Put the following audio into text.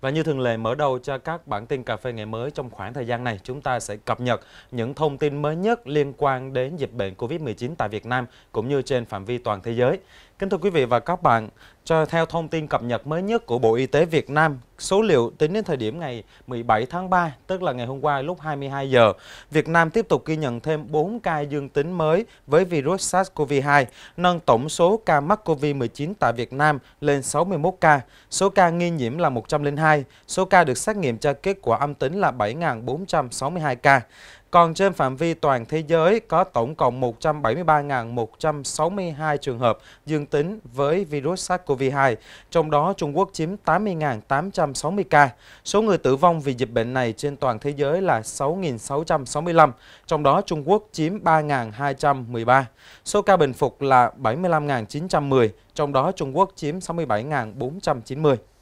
Và như thường lệ mở đầu cho các bản tin cà phê ngày mới trong khoảng thời gian này, chúng ta sẽ cập nhật những thông tin mới nhất liên quan đến dịch bệnh COVID-19 tại Việt Nam cũng như trên phạm vi toàn thế giới. Kính thưa quý vị và các bạn, cho theo thông tin cập nhật mới nhất của Bộ Y tế Việt Nam, số liệu tính đến thời điểm ngày 17 tháng 3, tức là ngày hôm qua lúc 22 giờ, Việt Nam tiếp tục ghi nhận thêm 4 ca dương tính mới với virus SARS-CoV-2, nâng tổng số ca mắc COVID-19 tại Việt Nam lên 61 ca. Số ca nghi nhiễm là 102, số ca được xét nghiệm cho kết quả âm tính là 7.462 ca. Còn trên phạm vi toàn thế giới có tổng cộng 173.162 trường hợp dương tính với virus SARS-CoV-2, trong đó Trung Quốc chiếm 80.860 ca. Số người tử vong vì dịch bệnh này trên toàn thế giới là 6.665, trong đó Trung Quốc chiếm 3.213. Số ca bình phục là 75.910, trong đó Trung Quốc chiếm 67.490.